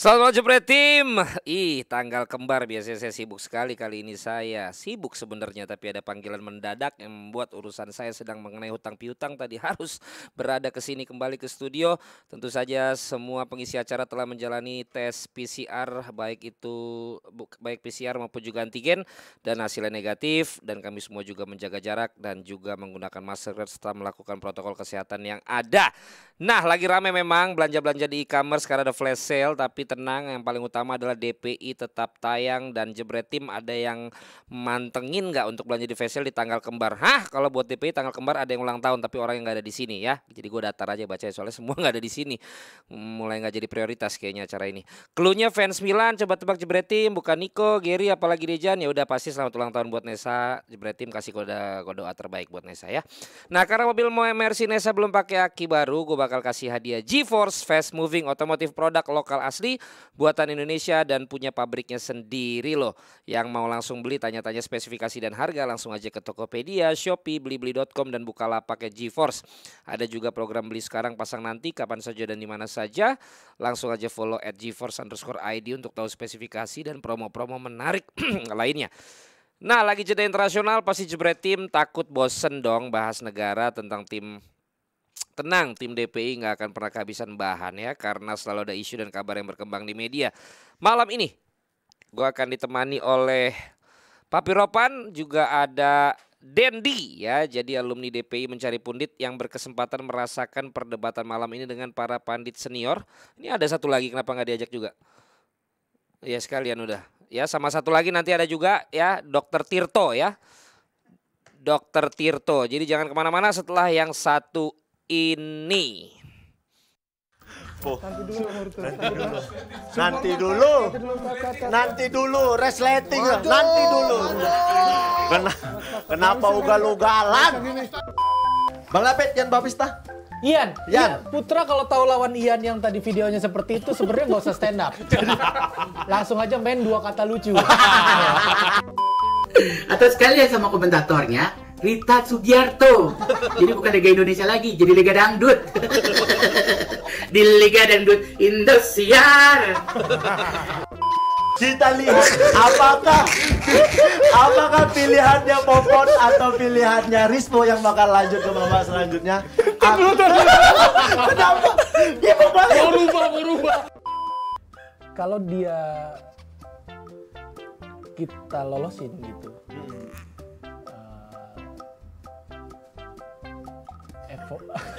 Selamat malam Jepret Tim. Ih, tanggal kembar biasanya saya sibuk sekali kali ini saya. Sibuk sebenarnya tapi ada panggilan mendadak yang membuat urusan saya sedang mengenai hutang piutang tadi harus berada ke sini kembali ke studio. Tentu saja semua pengisi acara telah menjalani tes PCR baik itu baik PCR maupun juga antigen dan hasilnya negatif dan kami semua juga menjaga jarak dan juga menggunakan masker serta melakukan protokol kesehatan yang ada. Nah, lagi rame memang belanja-belanja di e-commerce karena ada flash sale tapi tenang yang paling utama adalah DPI tetap tayang dan jebret tim ada yang mantengin nggak untuk belanja di facial di tanggal kembar hah kalau buat DPI tanggal kembar ada yang ulang tahun tapi orang yang nggak ada di sini ya jadi gue datar aja baca soalnya semua nggak ada di sini mulai nggak jadi prioritas kayaknya acara ini klunya fans Milan coba tebak jebret tim bukan Nico Gary apalagi Dejan ya udah pasti selamat ulang tahun buat Nesa jebret tim kasih kode kode doa terbaik buat Nesa ya nah karena mobil mau Mercy Nesa belum pakai aki baru gue bakal kasih hadiah GeForce Fast Moving Automotive Product Lokal Asli buatan Indonesia dan punya pabriknya sendiri loh. Yang mau langsung beli tanya-tanya spesifikasi dan harga langsung aja ke Tokopedia, Shopee, blibli.com dan buka lapaknya GeForce. Ada juga program beli sekarang pasang nanti kapan saja dan di mana saja. Langsung aja follow at GeForce underscore ID untuk tahu spesifikasi dan promo-promo menarik lainnya. Nah lagi jeda internasional pasti jebret tim takut bosen dong bahas negara tentang tim tenang tim DPI nggak akan pernah kehabisan bahan ya karena selalu ada isu dan kabar yang berkembang di media. Malam ini gue akan ditemani oleh Papi Ropan juga ada Dendi ya. Jadi alumni DPI mencari pundit yang berkesempatan merasakan perdebatan malam ini dengan para pandit senior. Ini ada satu lagi kenapa nggak diajak juga? Ya sekalian udah. Ya sama satu lagi nanti ada juga ya Dokter Tirto ya. Dokter Tirto. Jadi jangan kemana-mana setelah yang satu ini. Oh. Nanti dulu, nanti dulu, nanti dulu, nanti dulu, resleting, nanti dulu. kenapa ugal-ugalan? Bang Lapet, Yan Bapista. Ian, Ian, Putra kalau tahu lawan Ian yang tadi videonya seperti itu sebenarnya nggak usah stand up. Langsung aja main dua kata lucu. Atau sekalian sama komentatornya, Rita Sugiarto. Jadi bukan Liga Indonesia lagi, jadi Liga Dangdut. Di Liga Dangdut Indosiar. Kita lihat apakah apakah pilihannya Popon atau pilihannya Rispo yang bakal lanjut ke babak selanjutnya? Kan Kenapa? Dia mau berubah-berubah. Kalau dia kita lolosin gitu, Bravo.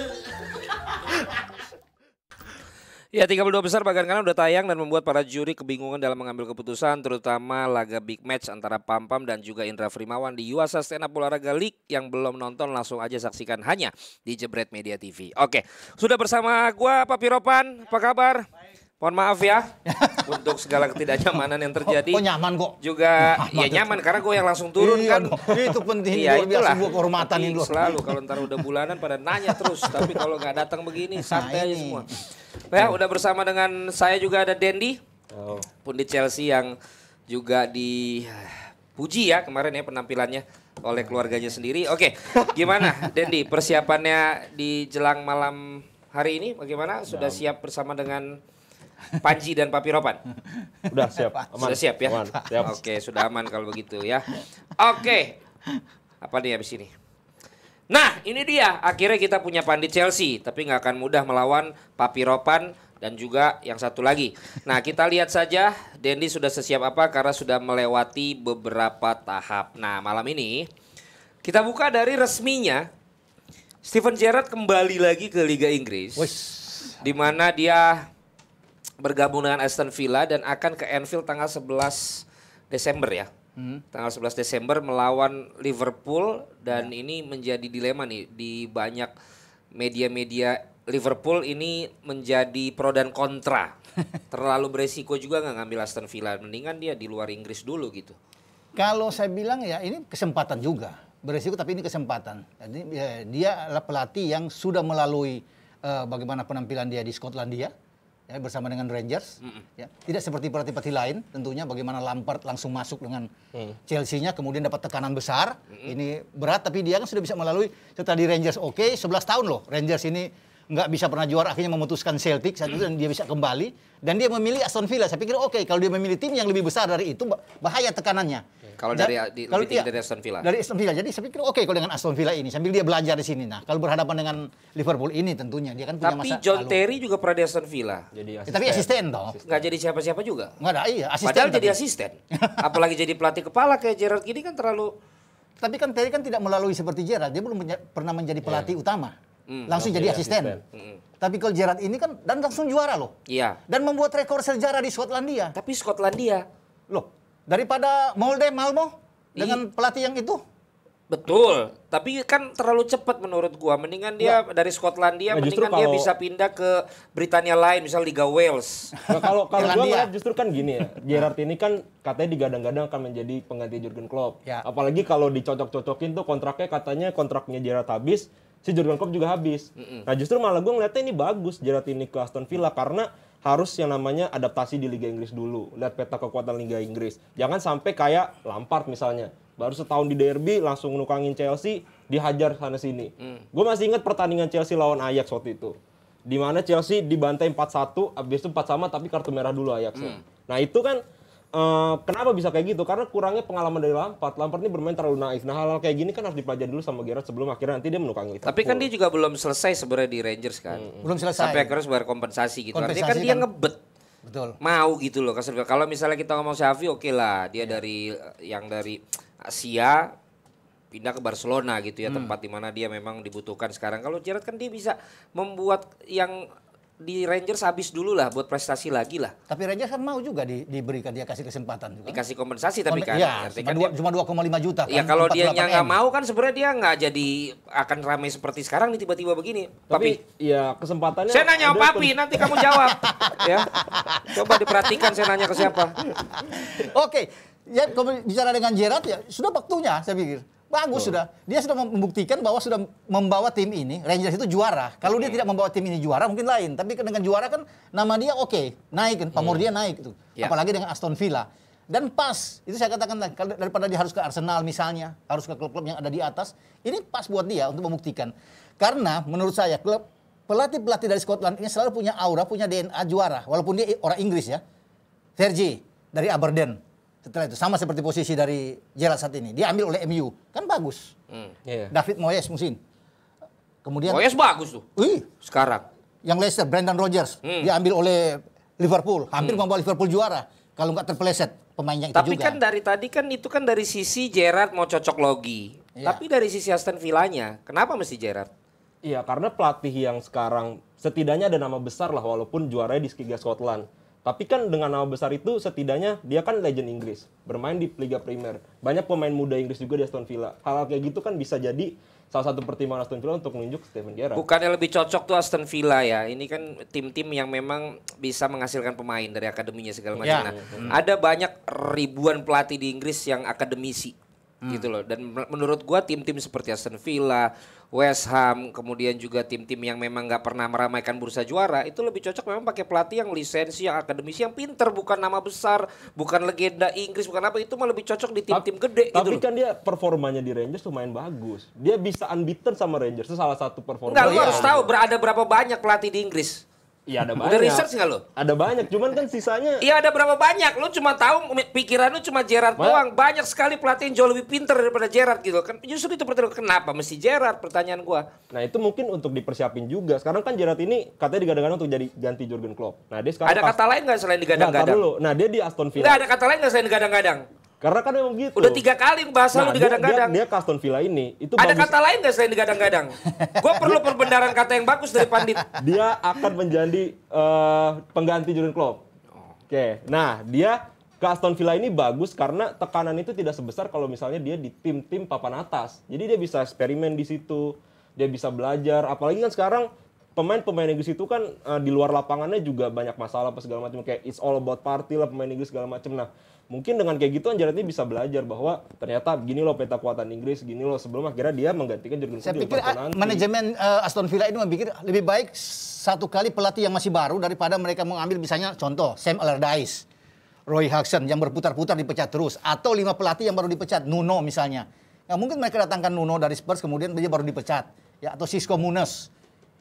Ya, 32 besar bagian kanan udah tayang dan membuat para juri kebingungan dalam mengambil keputusan terutama laga big match antara Pampam dan juga Indra Frimawan di Yuasa Stand Up Olahraga League yang belum nonton langsung aja saksikan hanya di Jebret Media TV. Oke, sudah bersama gua Pak Piropan, Apa kabar? Mohon maaf ya untuk segala ketidaknyamanan yang terjadi. Oh, oh nyaman kok. Juga nyaman ya nyaman itu. karena gue yang langsung turun iya, kan. Itu penting iya, itulah. Gue kehormatan ini Selalu kalau ntar udah bulanan pada nanya terus, tapi kalau nggak datang begini nah, santai nah, aja semua. Ya, udah bersama dengan saya juga ada Dendi. Oh. di Chelsea yang juga dipuji ya kemarin ya penampilannya oleh keluarganya sendiri. Oke, gimana Dendi persiapannya di jelang malam hari ini bagaimana? Sudah siap bersama dengan Panji dan Papiropan. sudah siap. Aman. Sudah siap ya? Aman. Siap. Oke, sudah aman kalau begitu ya. Oke. Apa nih habis ini? Nah, ini dia. Akhirnya kita punya Pandi Chelsea, tapi nggak akan mudah melawan Papiropan dan juga yang satu lagi. Nah, kita lihat saja Dendi sudah sesiap apa karena sudah melewati beberapa tahap. Nah, malam ini kita buka dari resminya Steven Gerrard kembali lagi ke Liga Inggris. Di mana dia bergabung dengan Aston Villa dan akan ke Anfield tanggal 11 Desember ya. Hmm. Tanggal 11 Desember melawan Liverpool dan ya. ini menjadi dilema nih di banyak media-media Liverpool ini menjadi pro dan kontra. Terlalu beresiko juga nggak ngambil Aston Villa, mendingan dia di luar Inggris dulu gitu. Kalau saya bilang ya ini kesempatan juga. Beresiko tapi ini kesempatan. Jadi ya, dia adalah pelatih yang sudah melalui uh, bagaimana penampilan dia di Skotlandia ya, bersama dengan Rangers. Mm -mm. Ya. Tidak seperti pelatih-pelatih lain, tentunya bagaimana Lampard langsung masuk dengan mm. Chelsea-nya, kemudian dapat tekanan besar. Mm -mm. Ini berat, tapi dia kan sudah bisa melalui setelah di Rangers. Oke, okay, 11 tahun loh Rangers ini nggak bisa pernah juara akhirnya memutuskan Celtic saat itu dan dia bisa kembali dan dia memilih Aston Villa saya pikir oke okay, kalau dia memilih tim yang lebih besar dari itu bahaya tekanannya kalau dari di, kalau lebih tinggi iya, dari Aston Villa dari Aston Villa jadi saya pikir oke okay, kalau dengan Aston Villa ini sambil dia belajar di sini nah kalau berhadapan dengan Liverpool ini tentunya dia kan punya tapi masa John lalu. Terry juga pernah di Aston Villa jadi asisten. Eh, ya, tapi asisten toh nggak jadi siapa-siapa juga nggak ada iya asisten padahal tapi. jadi asisten apalagi jadi pelatih kepala kayak Gerard ini kan terlalu tapi kan Terry kan tidak melalui seperti Gerard dia belum menja pernah menjadi iya. pelatih yeah. utama Hmm, langsung jadi asisten. Hmm, hmm. Tapi kalau Gerard ini kan dan langsung juara loh. Iya. Dan membuat rekor sejarah di Skotlandia. Tapi Skotlandia. Loh, daripada Molde Malmo dengan Ih. Iya. pelatih yang itu? Betul, tapi kan terlalu cepat menurut gua. Mendingan dia iya. dari Skotlandia, nah, mendingan dia bisa pindah ke Britania lain, misal Liga Wales. Nah, kalau kalau gua ngeliat justru kan gini ya, Gerard ini kan katanya digadang-gadang akan menjadi pengganti Jurgen Klopp. Ya. Apalagi kalau dicocok-cocokin tuh kontraknya katanya kontraknya Gerard habis, si Jurgen Klopp juga habis. Mm -mm. Nah justru malah gue ngeliatnya ini bagus ini ke Aston Villa karena harus yang namanya adaptasi di Liga Inggris dulu. Lihat peta kekuatan Liga Inggris. Jangan sampai kayak Lampard misalnya. Baru setahun di derby langsung nukangin Chelsea, dihajar sana sini. Mm. Gue masih ingat pertandingan Chelsea lawan Ajax waktu itu. Di mana Chelsea dibantai 4-1, Abis itu 4 sama tapi kartu merah dulu Ajax. Mm. Nah itu kan Uh, kenapa bisa kayak gitu? Karena kurangnya pengalaman dari Lampard. Lampard ini bermain terlalu naif. Nah hal-hal kayak gini kan harus dipelajari dulu sama Gerrard sebelum akhirnya nanti dia menukangi Liverpool. Tapi kan dia juga belum selesai sebenarnya di Rangers kan. Hmm. hmm. Belum selesai. Sampai harus bayar kompensasi gitu. Kompensasi Artinya kan, kan dia ngebet. Betul. Mau gitu loh Kalau misalnya kita ngomong Xavi oke okay lah. Dia yeah. dari yang dari Asia pindah ke Barcelona gitu ya hmm. tempat dimana dia memang dibutuhkan sekarang. Kalau Gerard kan dia bisa membuat yang di Rangers habis dulu lah buat prestasi lagi lah. Tapi Rangers kan mau juga di, diberikan dia kasih kesempatan juga. Dikasih kompensasi tapi kan. Iya, kan? cuma, dua, cuma 2,5 juta kan. Ya kalau dia yang nggak mau kan sebenarnya dia nggak jadi akan ramai seperti sekarang nih tiba-tiba begini. Tapi Papi. ya kesempatannya Saya nanya Papi Papi, nanti kamu jawab ya. Coba diperhatikan saya nanya ke siapa. Oke, ya kalau bicara dengan Gerard ya sudah waktunya saya pikir. Bagus Tuh. sudah. Dia sudah membuktikan bahwa sudah membawa tim ini Rangers itu juara. Kalau hmm. dia tidak membawa tim ini juara mungkin lain, tapi dengan juara kan nama dia oke, okay, naik kan, pamor hmm. dia naik itu. Ya. Apalagi dengan Aston Villa. Dan pas, itu saya katakan daripada dia harus ke Arsenal misalnya, harus ke klub-klub yang ada di atas, ini pas buat dia untuk membuktikan. Karena menurut saya klub pelatih-pelatih dari Scotland ini selalu punya aura, punya DNA juara, walaupun dia orang Inggris ya. Sergi dari Aberdeen, setelah itu sama seperti posisi dari Gerald saat ini dia ambil oleh MU kan bagus hmm. yeah. David Moyes musim kemudian Moyes bagus tuh wih sekarang yang Leicester Brendan Rodgers hmm. dia ambil oleh Liverpool hampir hmm. membawa Liverpool juara kalau nggak terpeleset pemainnya itu tapi juga. kan dari tadi kan itu kan dari sisi Gerard mau cocok logi yeah. tapi dari sisi Aston Villanya kenapa mesti Gerard Iya, karena pelatih yang sekarang setidaknya ada nama besar lah walaupun juaranya di Skiga Scotland tapi kan dengan nama besar itu setidaknya dia kan legend Inggris, bermain di Liga Primer. Banyak pemain muda Inggris juga di Aston Villa. Hal, -hal kayak gitu kan bisa jadi salah satu pertimbangan Aston Villa untuk menunjuk Steven Gerrard. Bukannya lebih cocok tuh Aston Villa ya. Ini kan tim-tim yang memang bisa menghasilkan pemain dari akademinya segala macam. Ya. Nah, hmm. ada banyak ribuan pelatih di Inggris yang akademisi hmm. gitu loh. Dan menurut gua tim-tim seperti Aston Villa, West Ham, kemudian juga tim-tim yang memang nggak pernah meramaikan bursa juara itu lebih cocok memang pakai pelatih yang lisensi, yang akademisi, yang pinter, bukan nama besar, bukan legenda Inggris, bukan apa itu mah lebih cocok di tim-tim gede. Gitu tapi gitu loh. kan dia performanya di Rangers lumayan bagus. Dia bisa unbeaten sama Rangers itu salah satu performa. Enggak, lu harus iya. tahu berada berapa banyak pelatih di Inggris. Iya ada banyak. Udah research nggak lo? Ada banyak, cuman kan sisanya. Iya ada berapa banyak? Lo cuma tahu pikiran lo cuma Gerard Ma? doang. Banyak sekali pelatih yang jauh lebih pinter daripada Gerard gitu. Kan justru itu pertanyaan kenapa mesti Gerard? Pertanyaan gua. Nah itu mungkin untuk dipersiapin juga. Sekarang kan Gerard ini katanya digadang-gadang untuk jadi ganti Jurgen Klopp. Nah dia sekarang. Ada kata lain nggak selain digadang-gadang? Nah, dia di Aston Villa. Nggak ada kata lain nggak selain digadang-gadang? Karena kan memang gitu. Udah tiga kali bahasa nah, lu digadang-gadang. Dia, dia, dia Aston Villa ini. Itu Ada bagus. kata lain gak selain digadang-gadang? Gue perlu perbendaran kata yang bagus dari Pandit. Dia akan menjadi uh, pengganti Jurgen Klopp. Oke, okay. nah dia ke Aston Villa ini bagus karena tekanan itu tidak sebesar kalau misalnya dia di tim-tim papan atas. Jadi dia bisa eksperimen di situ, dia bisa belajar. Apalagi kan sekarang pemain-pemain Inggris itu kan uh, di luar lapangannya juga banyak masalah apa segala macam kayak it's all about party lah pemain Inggris segala macam nah mungkin dengan kayak gitu Ancelotti bisa belajar bahwa ternyata gini loh peta kekuatan Inggris, gini loh sebelum akhirnya dia menggantikan Jurgen Klopp. Saya pikir manajemen uh, Aston Villa ini memikir lebih baik satu kali pelatih yang masih baru daripada mereka mengambil misalnya contoh Sam Allardyce, Roy Hodgson yang berputar-putar dipecat terus atau lima pelatih yang baru dipecat Nuno misalnya. Ya, mungkin mereka datangkan Nuno dari Spurs kemudian dia baru dipecat ya atau Cisco Munoz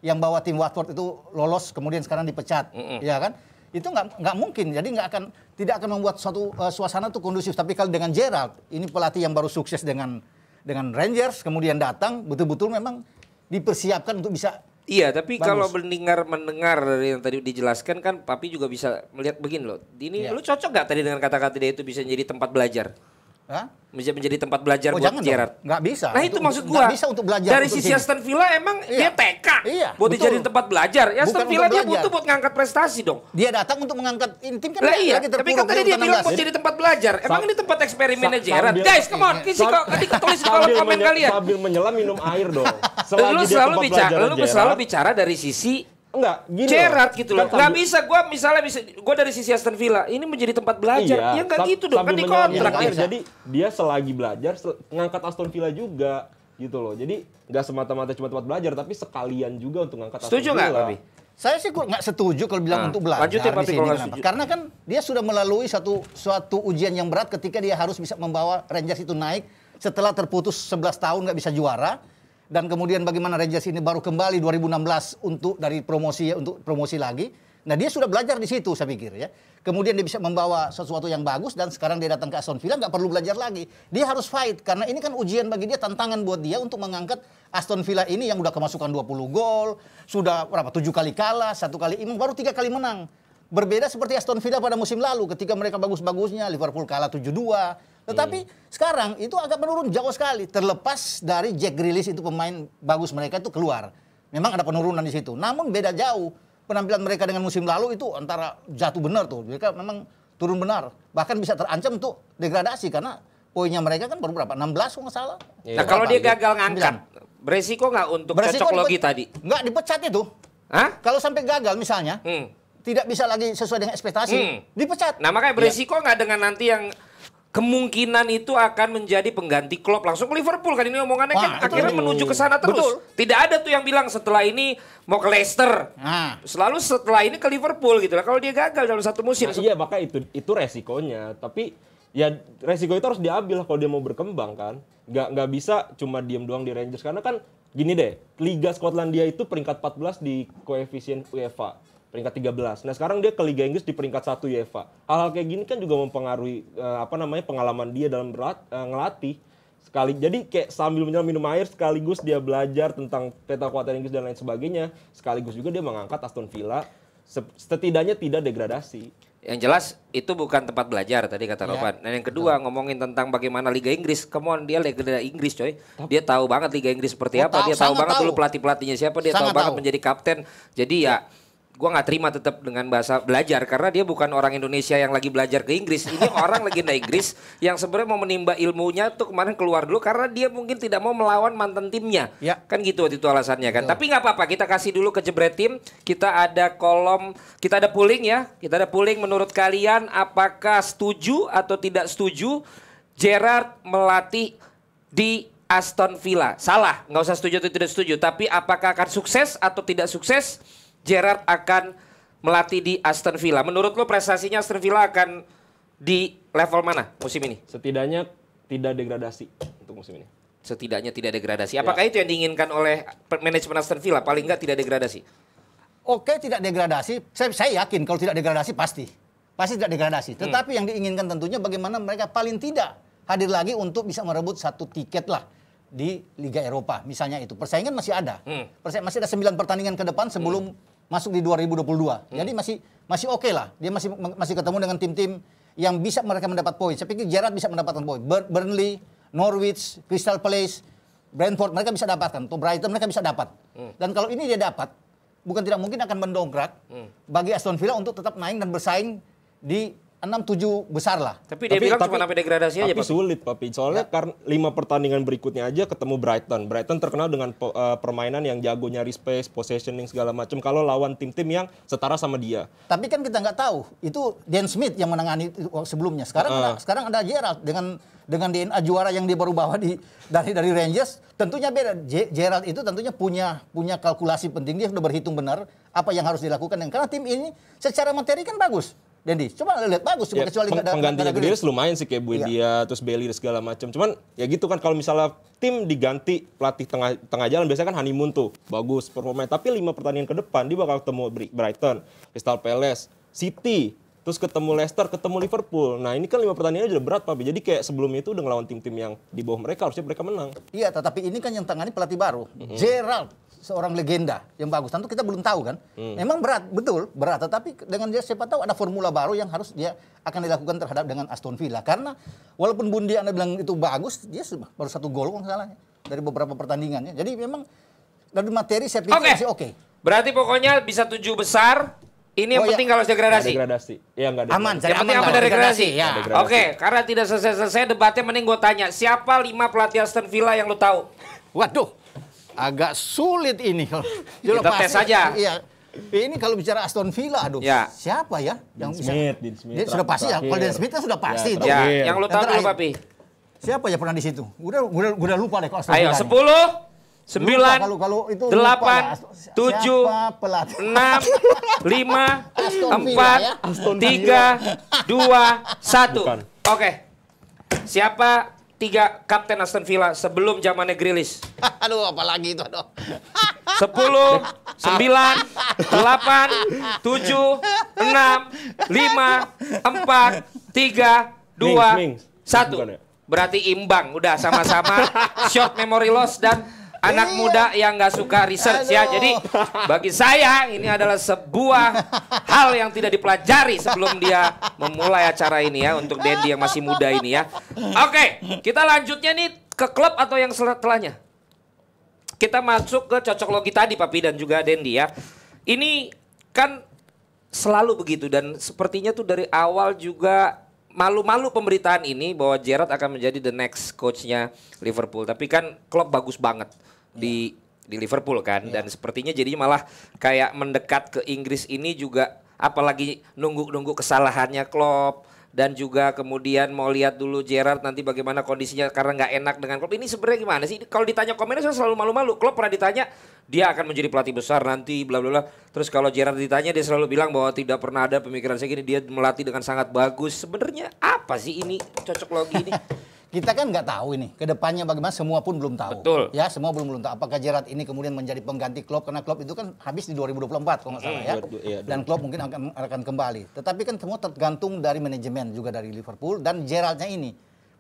yang bawa tim Watford itu lolos kemudian sekarang dipecat, mm -mm. ya kan? itu nggak nggak mungkin jadi nggak akan tidak akan membuat suatu uh, suasana tuh kondusif tapi kalau dengan Gerald ini pelatih yang baru sukses dengan dengan Rangers kemudian datang betul-betul memang dipersiapkan untuk bisa Iya, tapi Bagus. kalau mendengar mendengar dari yang tadi dijelaskan kan, papi juga bisa melihat begini loh. Ini ya. lu cocok gak tadi dengan kata-kata dia itu bisa jadi tempat belajar? Hah? menjadi tempat belajar oh, buat jangan Gerard. Nggak bisa. Nah itu untuk, maksud gua. bisa untuk belajar. Dari sisi Aston Villa emang iya. dia TK. Iya. Buat tempat belajar. Ya Aston Villa dia butuh buat ngangkat prestasi dong. Dia datang untuk mengangkat tim kan lah, iya. Tapi kan tadi dia bilang mau jadi tempat belajar. Emang ini tempat eksperimennya Gerard. Guys, come on. Kisi kok tadi ketulis di kolom komen kalian. Sambil menyelam minum air dong. Lu selalu bicara, lu selalu bicara dari sisi Enggak, gini Gerard gitu loh. Enggak bisa gua misalnya bisa gua dari sisi Aston Villa, ini menjadi tempat belajar. Iya, ya enggak gitu dong, kan di kontrak. Ya, jadi dia selagi belajar sel ngangkat Aston Villa juga gitu loh. Jadi nggak semata-mata cuma tempat belajar tapi sekalian juga untuk ngangkat Aston Villa. Setuju enggak, saya sih nggak setuju kalau bilang nah, untuk belajar Lanjut ya, di Karena kan dia sudah melalui satu suatu ujian yang berat ketika dia harus bisa membawa Rangers itu naik setelah terputus 11 tahun nggak bisa juara dan kemudian bagaimana Rangers ini baru kembali 2016 untuk dari promosi untuk promosi lagi. Nah dia sudah belajar di situ saya pikir ya. Kemudian dia bisa membawa sesuatu yang bagus dan sekarang dia datang ke Aston Villa nggak perlu belajar lagi. Dia harus fight karena ini kan ujian bagi dia tantangan buat dia untuk mengangkat Aston Villa ini yang udah kemasukan 20 gol, sudah berapa tujuh kali kalah, satu kali imbang, baru tiga kali menang. Berbeda seperti Aston Villa pada musim lalu ketika mereka bagus-bagusnya, Liverpool kalah 7-2, tetapi hmm. sekarang itu agak menurun jauh sekali. Terlepas dari Jack Grealish itu pemain bagus mereka itu keluar. Memang ada penurunan di situ. Namun beda jauh penampilan mereka dengan musim lalu itu antara jatuh benar tuh. Mereka memang turun benar. Bahkan bisa terancam untuk degradasi karena poinnya mereka kan baru berapa? 16 kalau nggak salah. Iya. Nah, kalau dia gagal ngangkat, beresiko nggak untuk beresiko cocok logi tadi? Nggak dipecat itu. Hah? Kalau sampai gagal misalnya, hmm. tidak bisa lagi sesuai dengan ekspektasi, hmm. dipecat. Nah makanya iya. beresiko nggak ya. dengan nanti yang kemungkinan itu akan menjadi pengganti Klopp langsung ke Liverpool kan ini omongannya Wah, kan betul. akhirnya menuju ke sana terus. Betul. Tidak ada tuh yang bilang setelah ini mau ke Leicester. Nah. Selalu setelah ini ke Liverpool gitu lah. Kalau dia gagal dalam satu musim. Nah, iya maka itu itu resikonya. Tapi ya resiko itu harus diambil lah kalau dia mau berkembang kan. Gak nggak bisa cuma diem doang di Rangers karena kan gini deh. Liga Skotlandia itu peringkat 14 di koefisien UEFA peringkat 13. Nah, sekarang dia ke Liga Inggris di peringkat 1 UEFA. Hal-hal kayak gini kan juga mempengaruhi uh, apa namanya pengalaman dia dalam berat, uh, ngelatih sekali jadi kayak sambil menyelam minum air sekaligus dia belajar tentang peta kekuatan Inggris dan lain sebagainya sekaligus juga dia mengangkat Aston Villa setidaknya tidak degradasi yang jelas itu bukan tempat belajar tadi kata ya. Ropan. Dan yang kedua Betul. ngomongin tentang bagaimana Liga Inggris. Come on, dia legenda Inggris, coy. Tapi, dia tahu banget Liga Inggris seperti apa, tahu, dia tahu banget tahu. dulu pelatih-pelatihnya siapa, dia tahu, tahu banget menjadi kapten. Jadi ya, ya gue nggak terima tetap dengan bahasa belajar karena dia bukan orang Indonesia yang lagi belajar ke Inggris ini orang lagi naik Inggris yang sebenarnya mau menimba ilmunya tuh kemarin keluar dulu karena dia mungkin tidak mau melawan mantan timnya ya. kan gitu waktu itu alasannya kan Betul. tapi nggak apa-apa kita kasih dulu ke jebret tim kita ada kolom kita ada polling ya kita ada polling menurut kalian apakah setuju atau tidak setuju Gerard melatih di Aston Villa salah nggak usah setuju atau tidak setuju tapi apakah akan sukses atau tidak sukses Gerard akan melatih di Aston Villa. Menurut lo prestasinya Aston Villa akan di level mana musim ini? Setidaknya tidak degradasi untuk musim ini. Setidaknya tidak degradasi. Ya. Apakah ya. itu yang diinginkan oleh manajemen Aston Villa? Paling nggak tidak degradasi. Oke, tidak degradasi. Saya, saya yakin kalau tidak degradasi pasti. Pasti tidak degradasi. Hmm. Tetapi hmm. yang diinginkan tentunya bagaimana mereka paling tidak hadir lagi untuk bisa merebut satu tiket lah di Liga Eropa misalnya itu. Persaingan masih ada. Hmm. Persaingan masih ada sembilan pertandingan ke depan sebelum hmm masuk di 2022. Hmm. Jadi masih masih oke okay lah. Dia masih masih ketemu dengan tim-tim yang bisa mereka mendapat poin. Saya pikir Gerard bisa mendapatkan poin. Burnley, Norwich, Crystal Palace, Brentford mereka bisa dapatkan. Atau Brighton mereka bisa dapat. Hmm. Dan kalau ini dia dapat, bukan tidak mungkin akan mendongkrak hmm. bagi Aston Villa untuk tetap naik dan bersaing di enam tujuh besar lah. Tapi, tapi dia bilang tapi, cuma sampai degradasi tapi aja. Tapi sulit Papi. Soalnya ya. karena lima pertandingan berikutnya aja ketemu Brighton. Brighton terkenal dengan uh, permainan yang jago nyari space, possessioning segala macam. Kalau lawan tim-tim yang setara sama dia. Tapi kan kita nggak tahu. Itu Dan Smith yang menangani sebelumnya. Sekarang uh. sekarang ada Gerald dengan dengan DNA juara yang dia baru bawa di dari dari Rangers tentunya beda. Gerald itu tentunya punya punya kalkulasi penting dia sudah berhitung benar apa yang harus dilakukan dan karena tim ini secara materi kan bagus. Dendi. Cuma lihat bagus, cuma ya, kecuali enggak ada penggantinya gede lumayan sih kayak Buendia, iya. terus Bailey dan segala macam. Cuman ya gitu kan kalau misalnya tim diganti pelatih tengah tengah jalan biasanya kan honeymoon tuh bagus performa. Tapi lima pertandingan ke depan dia bakal ketemu Brighton, Crystal Palace, City, terus ketemu Leicester, ketemu Liverpool. Nah ini kan lima pertandingannya udah berat Pak. Jadi kayak sebelumnya itu udah ngelawan tim-tim yang di bawah mereka harusnya mereka menang. Iya, tetapi ini kan yang tangani pelatih baru, mm -hmm. Gerald seorang legenda yang bagus. Tentu kita belum tahu kan. Hmm. Memang berat, betul berat. Tetapi dengan dia siapa tahu ada formula baru yang harus dia akan dilakukan terhadap dengan Aston Villa. Karena walaupun Bundi anda bilang itu bagus, dia baru satu gol kalau salah ya, dari beberapa pertandingannya. Jadi memang dari materi saya pikir okay. sih oke. Okay. Berarti pokoknya bisa tujuh besar. Ini yang oh, iya. penting ya. kalau degradasi. degradasi. Ya, enggak degradasi. Aman, yang penting aman dari degradasi. Ya. Oke, okay, karena tidak selesai-selesai debatnya mending gue tanya, siapa lima pelatih Aston Villa yang lo tahu? Waduh agak sulit ini kalau kita pasti, tes saja. Ya. Iya. Ini kalau bicara Aston Villa, aduh, ya. siapa ya yang Smith, bisa? Dean Smith. sudah pasti ya. Kalau Dean Smith kan sudah ya, pasti ya, itu. Ya, yang lu tahu dulu, Papi. Siapa ya pernah di situ? Udah, udah, udah lupa deh kalau Aston Ayo, Villa. Ayo, sepuluh, sembilan, delapan, tujuh, enam, lima, empat, ya? tiga, dua, satu. Oke. Siapa tiga kapten Aston Villa sebelum zamannya Grilis. aduh, lagi itu aduh. Sepuluh, sembilan, delapan, tujuh, enam, lima, empat, tiga, dua, satu. Ya? Berarti imbang, udah sama-sama short memory loss dan anak iya. muda yang nggak suka research ya. Jadi bagi saya ini adalah sebuah hal yang tidak dipelajari sebelum dia memulai acara ini ya untuk Dendi yang masih muda ini ya. Oke, kita lanjutnya nih ke klub atau yang setelahnya. Kita masuk ke cocok logi tadi Papi dan juga Dendi ya. Ini kan selalu begitu dan sepertinya tuh dari awal juga malu-malu pemberitaan ini bahwa Gerrard akan menjadi the next coachnya Liverpool. Tapi kan klub bagus banget di di Liverpool kan dan iya. sepertinya jadinya malah kayak mendekat ke Inggris ini juga apalagi nunggu-nunggu kesalahannya Klopp dan juga kemudian mau lihat dulu Gerard nanti bagaimana kondisinya karena nggak enak dengan Klopp. Ini sebenarnya gimana sih? Kalau ditanya komennya saya selalu malu-malu. Klopp pernah ditanya dia akan menjadi pelatih besar nanti bla bla bla. Terus kalau Gerard ditanya dia selalu bilang bahwa tidak pernah ada pemikiran saya gini dia melatih dengan sangat bagus. Sebenarnya apa sih ini cocok logi ini? kita kan nggak tahu ini kedepannya bagaimana semua pun belum tahu. Betul. Ya semua belum belum tahu apakah Gerard ini kemudian menjadi pengganti Klopp karena Klopp itu kan habis di 2024 kalau nggak salah ah, ya. Iya, dan Klopp mungkin akan akan kembali. Tetapi kan semua tergantung dari manajemen juga dari Liverpool dan Gerardnya ini.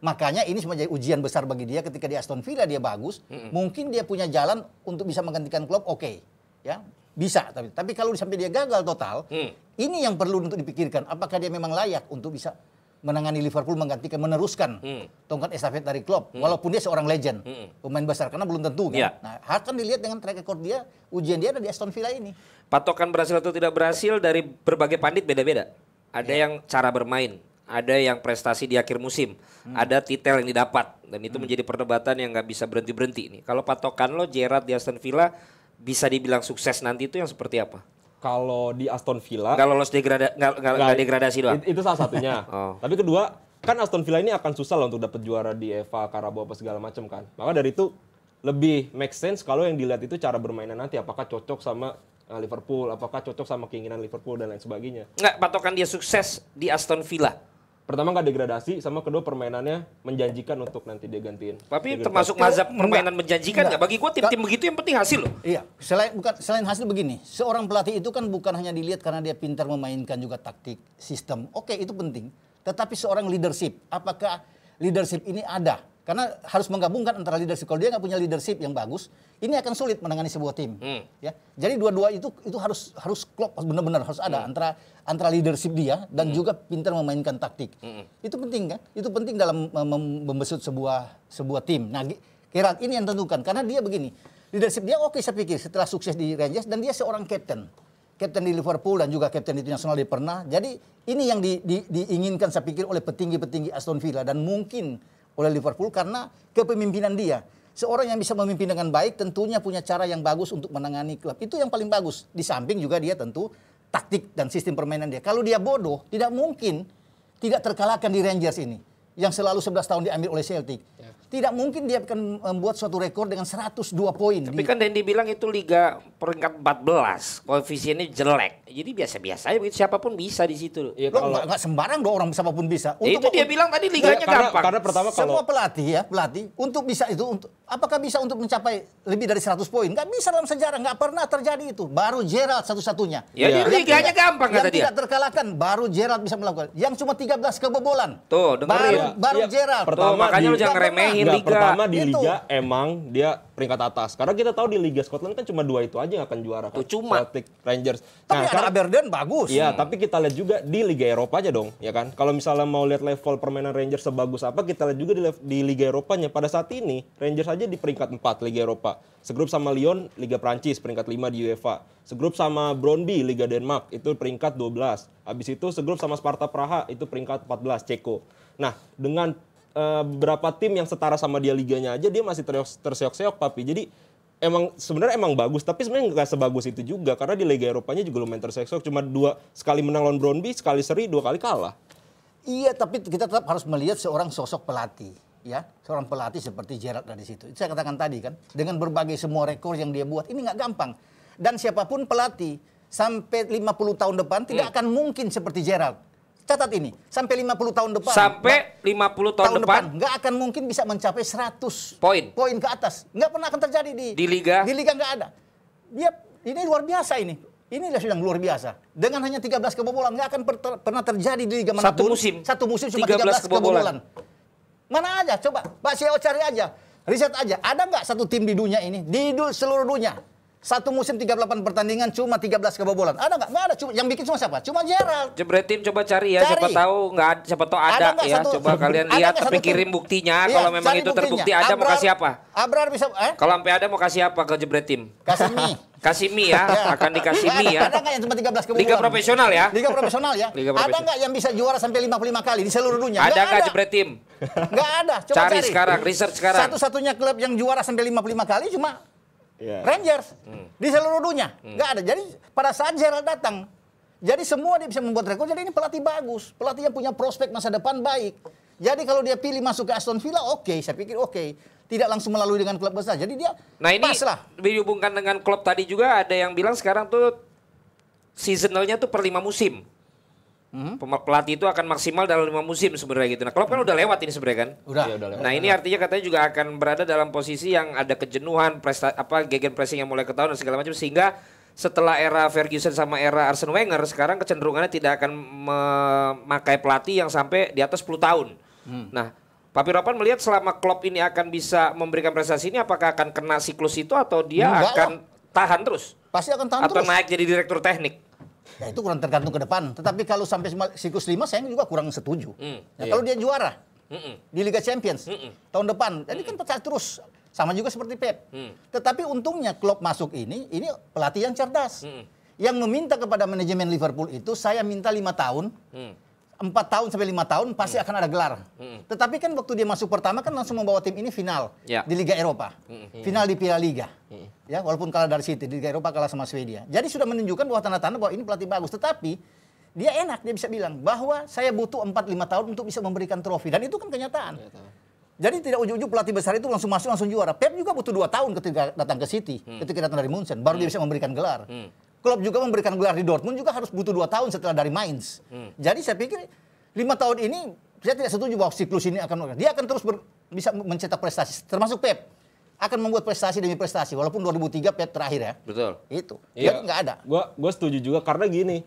Makanya ini semua jadi ujian besar bagi dia ketika di Aston Villa dia bagus, mm -hmm. mungkin dia punya jalan untuk bisa menggantikan Klopp oke. Okay. Ya, bisa tapi tapi kalau sampai dia gagal total, hmm. ini yang perlu untuk dipikirkan apakah dia memang layak untuk bisa menangani Liverpool menggantikan meneruskan hmm. tongkat estafet dari Klopp hmm. walaupun dia seorang legend hmm. pemain besar karena belum tentu kan. Yeah. Nah, harus kan dilihat dengan track record dia, ujian dia ada di Aston Villa ini. Patokan berhasil atau tidak berhasil dari berbagai pandit beda-beda. Ada yeah. yang cara bermain, ada yang prestasi di akhir musim, hmm. ada titel yang didapat dan itu hmm. menjadi perdebatan yang nggak bisa berhenti berhenti nih. Kalau patokan lo Gerard di Aston Villa bisa dibilang sukses nanti itu yang seperti apa? kalau di Aston Villa nggak lolos degrada gak, gak, gak degradasi doang. Itu, salah satunya. oh. Tapi kedua kan Aston Villa ini akan susah loh untuk dapat juara di Eva Carabao apa segala macam kan. Maka dari itu lebih make sense kalau yang dilihat itu cara bermainnya nanti apakah cocok sama eh, Liverpool, apakah cocok sama keinginan Liverpool dan lain sebagainya. Nggak, patokan dia sukses di Aston Villa pertama nggak degradasi sama kedua permainannya menjanjikan untuk nanti dia gantiin. Tapi degradasi. termasuk mazhab permainan enggak, menjanjikan nggak? Bagi gue tim-tim begitu yang penting hasil loh. Iya. Selain bukan selain hasil begini, seorang pelatih itu kan bukan hanya dilihat karena dia pintar memainkan juga taktik, sistem. Oke, itu penting. Tetapi seorang leadership, apakah leadership ini ada? Karena harus menggabungkan antara leadership. Kalau dia nggak punya leadership yang bagus, ini akan sulit menangani sebuah tim. Hmm. Ya, jadi dua-dua itu itu harus harus klop benar-benar harus ada hmm. antara antara leadership dia dan mm. juga pintar memainkan taktik. Mm. Itu penting kan? Itu penting dalam membesut sebuah sebuah tim. Nah, Gerard ini yang tentukan karena dia begini. Leadership dia oke okay, saya pikir setelah sukses di Rangers dan dia seorang captain. Captain di Liverpool dan juga captain di nasional dia pernah. Jadi ini yang di, di, diinginkan saya pikir oleh petinggi-petinggi Aston Villa dan mungkin oleh Liverpool karena kepemimpinan dia. Seorang yang bisa memimpin dengan baik tentunya punya cara yang bagus untuk menangani klub. Itu yang paling bagus. Di samping juga dia tentu taktik dan sistem permainan dia. Kalau dia bodoh, tidak mungkin tidak terkalahkan di Rangers ini yang selalu 11 tahun diambil oleh Celtic. Ya. Tidak mungkin dia akan membuat suatu rekor dengan 102 poin. Tapi di... kan Dendi bilang itu liga peringkat 14, koefisiennya jelek. Jadi biasa-biasa aja -biasa, siapapun bisa di situ. Ya, kalau... Loh, enggak, sembarang dong orang siapapun bisa. Untuk, ya, itu dia bilang tadi iya, liganya ya, karena, gampang. Karena pertama kalau semua pelatih ya, pelatih untuk bisa itu untuk apakah bisa untuk mencapai lebih dari 100 poin? Gak bisa dalam sejarah, gak pernah terjadi itu. Baru Gerald satu-satunya. Ya, ya. liganya gampang kata dia. tidak terkalahkan baru Gerald bisa melakukan. Yang cuma 13 kebobolan. Tuh, dengerin. Baru, ya. baru ya. Gerald. Pertama, Tuh, makanya lu jangan remehin ngalahin Liga. Pertama di itu. Liga emang dia peringkat atas. Karena kita tahu di Liga Scotland kan cuma dua itu aja yang akan juara kan. cuma. Celtic Rangers. Tapi nah, ada Berden Aberdeen bagus. Iya, hmm. tapi kita lihat juga di Liga Eropa aja dong, ya kan. Kalau misalnya mau lihat level permainan Rangers sebagus apa, kita lihat juga di, di Liga Eropanya. Pada saat ini Rangers aja di peringkat empat Liga Eropa. Segrup sama Lyon Liga Prancis peringkat lima di UEFA. Segrup sama Brøndby Liga Denmark itu peringkat 12. Habis itu segrup sama Sparta Praha itu peringkat 14 Ceko. Nah, dengan uh, eh, beberapa tim yang setara sama dia liganya aja dia masih terseok-seok papi. Jadi emang sebenarnya emang bagus tapi sebenarnya nggak sebagus itu juga karena di Liga Eropanya juga lumayan terseok-seok cuma dua sekali menang lawan Brownby sekali seri dua kali kalah. Iya tapi kita tetap harus melihat seorang sosok pelatih ya seorang pelatih seperti Gerard dari situ. saya katakan tadi kan dengan berbagai semua rekor yang dia buat ini nggak gampang dan siapapun pelatih sampai 50 tahun depan hmm. tidak akan mungkin seperti Gerard Catat ini, sampai 50 tahun depan. Sampai 50 tahun, tahun depan, nggak akan mungkin bisa mencapai 100 poin poin ke atas. Nggak pernah akan terjadi di di liga. Di liga nggak ada. Dia ini luar biasa ini. Ini sudah luar biasa. Dengan hanya 13 kebobolan nggak akan per, ter, pernah terjadi di liga manapun. Satu musim. Satu musim cuma 13, 13 kebobolan. kebobolan. Mana aja coba Pak Sio cari aja. Riset aja, ada nggak satu tim di dunia ini, di seluruh dunia, satu musim 38 pertandingan cuma 13 kebobolan. Ada nggak? Nggak ada. Cuma, yang bikin cuma siapa? Cuma Gerald. Jebretin coba cari ya. Cari. Siapa tahu nggak ada. Siapa tahu ada, ada ya. Satu, coba kalian lihat tapi kirim buktinya. Iya, kalau memang itu buktinya. terbukti ada Abrar, mau kasih apa? Abrar bisa. Eh? Kalau sampai ada mau kasih apa ke Jebretin? Kasih mie. kasih mie ya. Iya. akan dikasih mie ya. Ada nggak ya. yang cuma 13 kebobolan? Liga profesional ya. Liga profesional ya. Liga profesional. Ada nggak yang bisa juara sampai 55 kali di seluruh dunia? Ada nggak jebret tim Nggak ada. Coba cari, cari sekarang, research sekarang. Satu-satunya klub yang juara sampai 55 kali cuma yeah. Rangers mm. di seluruh dunia hmm. nggak ada. Jadi pada saat Gerald datang, jadi semua dia bisa membuat rekor. Jadi ini pelatih bagus, pelatih yang punya prospek masa depan baik. Jadi kalau dia pilih masuk ke Aston Villa, oke, okay. saya pikir oke. Okay. Tidak langsung melalui dengan klub besar. Jadi dia nah ini pas lah. dihubungkan dengan klub tadi juga ada yang bilang sekarang tuh seasonalnya tuh per lima musim. Hmm? Pelatih itu akan maksimal dalam lima musim sebenarnya gitu. Nah, Klopp kan udah lewat ini sebenarnya kan. Udah. Ya, udah lewat. Nah, ini artinya katanya juga akan berada dalam posisi yang ada kejenuhan, presta, apa gegen pressing yang mulai ketahuan dan segala macam sehingga setelah era Ferguson sama era Arsene Wenger sekarang kecenderungannya tidak akan memakai pelatih yang sampai di atas 10 tahun. Hmm. Nah, Papi Ropan melihat selama Klopp ini akan bisa memberikan prestasi ini apakah akan kena siklus itu atau dia Enggak akan lah. tahan terus? Pasti akan tahan atau terus. Atau naik jadi direktur teknik? Ya itu kurang tergantung ke depan. Tetapi kalau sampai siklus lima, saya juga kurang setuju. Mm, ya, Kalau dia juara mm -mm. di Liga Champions tahun depan, jadi kan pecah terus. Sama juga seperti Pep. Hmm. Tetapi untungnya klub masuk ini, ini pelatih yang cerdas. Yang meminta kepada manajemen Liverpool itu, saya minta lima tahun. Hmm empat tahun sampai lima tahun pasti hmm. akan ada gelar. Hmm. Tetapi kan waktu dia masuk pertama kan langsung membawa tim ini final ya. di Liga Eropa, hmm. final di Piala Liga, hmm. ya walaupun kalah dari City di Liga Eropa kalah sama Swedia. Jadi sudah menunjukkan bahwa tanda-tanda bahwa ini pelatih bagus. Tetapi dia enak dia bisa bilang bahwa saya butuh 4-5 tahun untuk bisa memberikan trofi dan itu kan kenyataan. Ya, Jadi tidak ujuk-ujuk pelatih besar itu langsung masuk langsung juara. Pep juga butuh dua tahun ketika datang ke City, hmm. ketika datang dari Munson baru hmm. dia bisa memberikan gelar. Hmm. Klopp juga memberikan gelar di Dortmund juga harus butuh dua tahun setelah dari Mainz. Hmm. Jadi saya pikir lima tahun ini saya tidak setuju bahwa siklus ini akan dia akan terus ber, bisa mencetak prestasi termasuk Pep akan membuat prestasi demi prestasi walaupun 2003 Pep terakhir ya. Betul. Itu. Iya. Jadi nggak ada. Gua gua setuju juga karena gini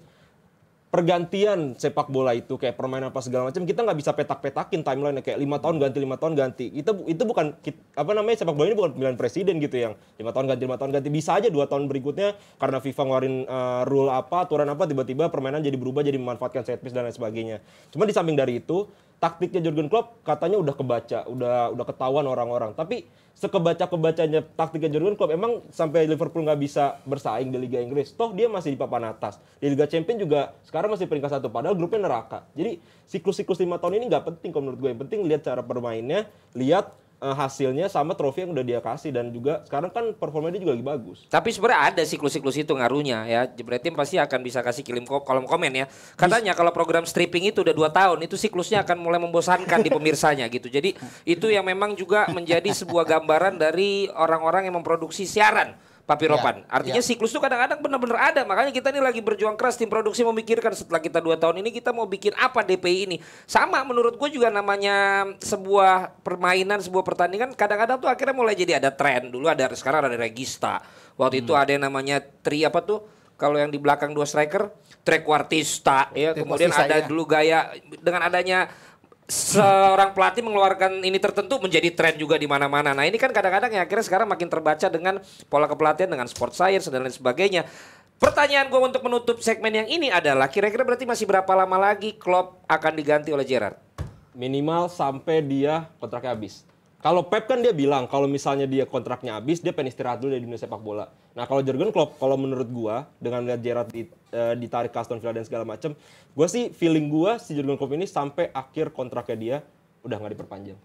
pergantian sepak bola itu kayak permainan apa segala macam kita nggak bisa petak-petakin timeline kayak lima tahun ganti lima tahun ganti itu itu bukan apa namanya sepak bola ini bukan pemilihan presiden gitu yang lima tahun ganti lima tahun ganti bisa aja dua tahun berikutnya karena FIFA ngeluarin uh, rule apa aturan apa tiba-tiba permainan jadi berubah jadi memanfaatkan set piece dan lain sebagainya cuma di samping dari itu taktiknya Jurgen Klopp katanya udah kebaca udah udah ketahuan orang-orang tapi sekebaca kebacanya taktiknya Jurgen Klopp emang sampai Liverpool nggak bisa bersaing di Liga Inggris toh dia masih di papan atas di Liga Champions juga sekarang masih peringkat satu padahal grupnya neraka jadi siklus-siklus lima tahun ini nggak penting kalau menurut gue yang penting lihat cara permainnya lihat uh, hasilnya sama trofi yang udah dia kasih dan juga sekarang kan performa dia juga lagi bagus. Tapi sebenarnya ada siklus-siklus itu ngaruhnya ya. tim pasti akan bisa kasih kirim kolom komen ya. Katanya kalau program stripping itu udah dua tahun itu siklusnya akan mulai membosankan di pemirsanya gitu. Jadi itu yang memang juga menjadi sebuah gambaran dari orang-orang yang memproduksi siaran papiropan. Ya, ya, Artinya ya. siklus itu kadang-kadang benar-benar ada. Makanya kita ini lagi berjuang keras tim produksi memikirkan setelah kita dua tahun ini kita mau bikin apa DPI ini. Sama menurut gue juga namanya sebuah permainan, sebuah pertandingan kadang-kadang tuh akhirnya mulai jadi ada tren. Dulu ada sekarang ada regista. Waktu hmm. itu ada yang namanya tri apa tuh? kalau yang di belakang dua striker trequartista ya kemudian ada iya. dulu gaya dengan adanya seorang pelatih mengeluarkan ini tertentu menjadi tren juga di mana-mana. Nah ini kan kadang-kadang yang akhirnya sekarang makin terbaca dengan pola kepelatihan dengan sport science dan lain sebagainya. Pertanyaan gue untuk menutup segmen yang ini adalah kira-kira berarti masih berapa lama lagi Klopp akan diganti oleh Gerard? Minimal sampai dia kontraknya habis. Kalau Pep kan dia bilang kalau misalnya dia kontraknya habis dia pengen istirahat dulu dari dunia sepak bola. Nah kalau Jurgen Klopp kalau menurut gue dengan melihat Gerrard di, uh, ditarik ke Aston Villa dan segala macem, gue sih feeling gue si Jurgen Klopp ini sampai akhir kontraknya dia udah nggak diperpanjang.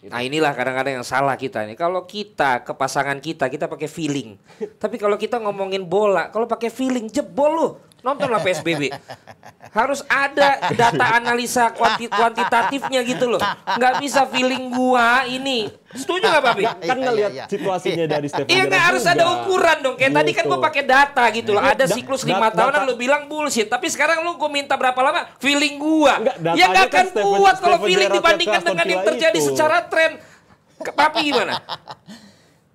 Gitu. Nah inilah kadang-kadang yang salah kita nih. Kalau kita ke pasangan kita kita pakai feeling, tapi kalau kita ngomongin bola, kalau pakai feeling jebol loh nontonlah PSBB. Harus ada data analisa kuanti kuantitatifnya gitu loh. Nggak bisa feeling gua ini. Setuju nggak Papi? Iya, kan ngelihat iya, iya. situasinya iya. dari Stefan Iya nggak harus ada ukuran dong. Kayak gitu. tadi kan gua gitu. pakai data gitu loh. Iya, ada siklus lima tahunan lu bilang bullshit. Tapi sekarang lu gua minta berapa lama feeling gua. Enggak, ya nggak kan akan kuat kalau feeling dibandingkan dengan yang terjadi itu. secara tren. Papi gimana?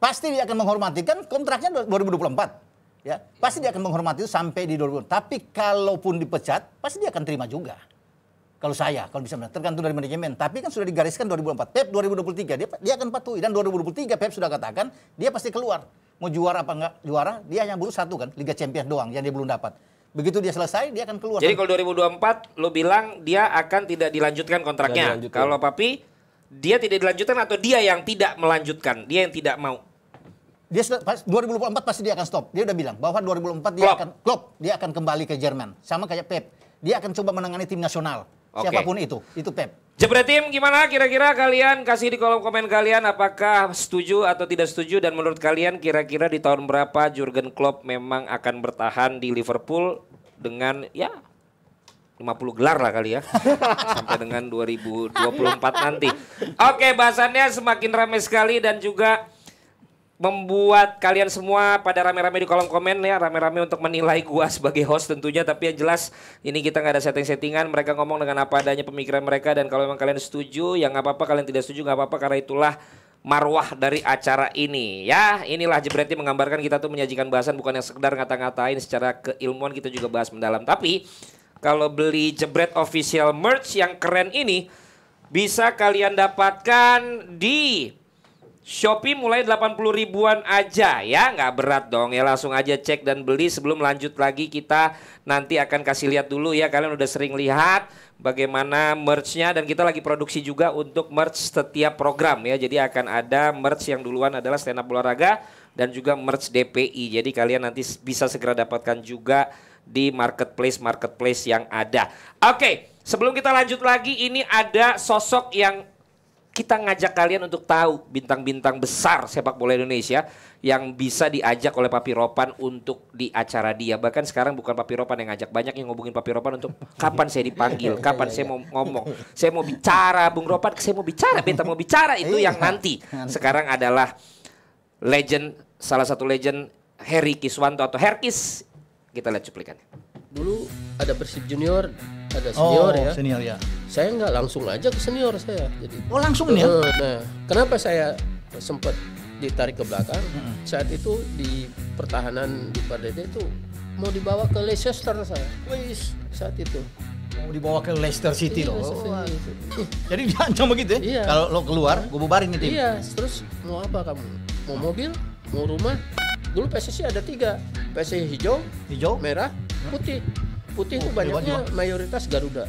Pasti dia akan menghormati kan kontraknya 2024 ya pasti dia akan menghormati itu sampai di 2020. Tapi kalaupun dipecat, pasti dia akan terima juga. Kalau saya, kalau bisa tergantung dari manajemen. Tapi kan sudah digariskan 2004, Pep 2023 dia dia akan patuhi dan 2023 Pep sudah katakan dia pasti keluar. Mau juara apa enggak juara, dia yang buru satu kan, Liga Champions doang yang dia belum dapat. Begitu dia selesai, dia akan keluar. Jadi kalau 2024, lo bilang dia akan tidak dilanjutkan kontraknya. Kalau Papi, dia tidak dilanjutkan atau dia yang tidak melanjutkan, dia yang tidak mau dia sudah 2024 pasti dia akan stop. Dia udah bilang bahwa 2004 dia Klopp. akan Klopp, dia akan kembali ke Jerman. Sama kayak Pep. Dia akan coba menangani tim nasional. Okay. Siapapun itu, itu Pep. Jebret tim gimana kira-kira kalian kasih di kolom komen kalian apakah setuju atau tidak setuju dan menurut kalian kira-kira di tahun berapa Jurgen Klopp memang akan bertahan di Liverpool dengan ya 50 gelar lah kali ya sampai dengan 2024 nanti. Oke, bahasannya semakin ramai sekali dan juga membuat kalian semua pada rame-rame di kolom komen ya rame-rame untuk menilai gua sebagai host tentunya tapi yang jelas ini kita nggak ada setting-settingan mereka ngomong dengan apa adanya pemikiran mereka dan kalau memang kalian setuju yang nggak apa-apa kalian tidak setuju nggak apa-apa karena itulah marwah dari acara ini ya inilah jebreti menggambarkan kita tuh menyajikan bahasan bukan yang sekedar ngata-ngatain secara keilmuan kita juga bahas mendalam tapi kalau beli jebret official merch yang keren ini bisa kalian dapatkan di Shopee mulai 80 ribuan aja ya nggak berat dong ya langsung aja cek dan beli sebelum lanjut lagi kita nanti akan kasih lihat dulu ya kalian udah sering lihat bagaimana merchnya dan kita lagi produksi juga untuk merch setiap program ya jadi akan ada merch yang duluan adalah stand up olahraga dan juga merch DPI jadi kalian nanti bisa segera dapatkan juga di marketplace marketplace yang ada oke okay. Sebelum kita lanjut lagi, ini ada sosok yang kita ngajak kalian untuk tahu bintang-bintang besar sepak bola Indonesia yang bisa diajak oleh Papi Ropan untuk di acara dia. Bahkan sekarang bukan Papi Ropan yang ngajak, banyak yang ngobongin Papi Ropan untuk kapan saya dipanggil, iya, kapan iya, saya iya. mau ngomong, saya mau bicara, Bung Ropan, saya mau bicara, Beta mau bicara itu yang nanti. Sekarang adalah legend, salah satu legend Heri Kiswanto atau Herkis. Kita lihat cuplikannya. Dulu ada Persib Junior, ada senior oh, ya. Senior ya saya nggak langsung aja ke senior saya jadi oh langsung nih uh, ya? Eh, nah kenapa saya sempat ditarik ke belakang hmm. saat itu di pertahanan di Pardede itu mau dibawa ke Leicester saya wis saat itu mau dibawa ke Leicester City iya, loh. Jadi diancam begitu ya? Iya. Kalau lo keluar, gue bubarin nih Iya. Terus mau apa kamu? Mau mobil? Mau rumah? Dulu sih ada tiga. PSSI hijau, hijau, merah, putih. Putih itu oh, banyaknya wajib. mayoritas Garuda